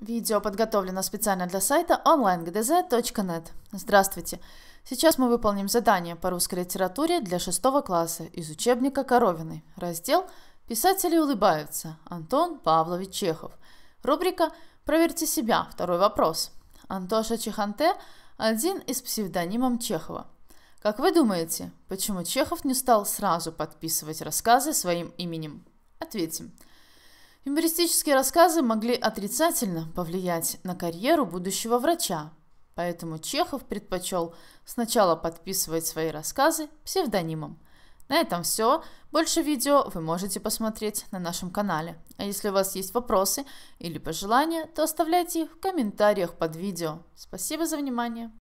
Видео подготовлено специально для сайта onlinegdz.net. Здравствуйте! Сейчас мы выполним задание по русской литературе для шестого класса из учебника Коровиной. Раздел «Писатели улыбаются». Антон Павлович Чехов. Рубрика «Проверьте себя». Второй вопрос. Антоша Чеханте – один из псевдонимов Чехова. Как вы думаете, почему Чехов не стал сразу подписывать рассказы своим именем? Ответим – Юмористические рассказы могли отрицательно повлиять на карьеру будущего врача, поэтому Чехов предпочел сначала подписывать свои рассказы псевдонимом. На этом все. Больше видео вы можете посмотреть на нашем канале. А если у вас есть вопросы или пожелания, то оставляйте их в комментариях под видео. Спасибо за внимание!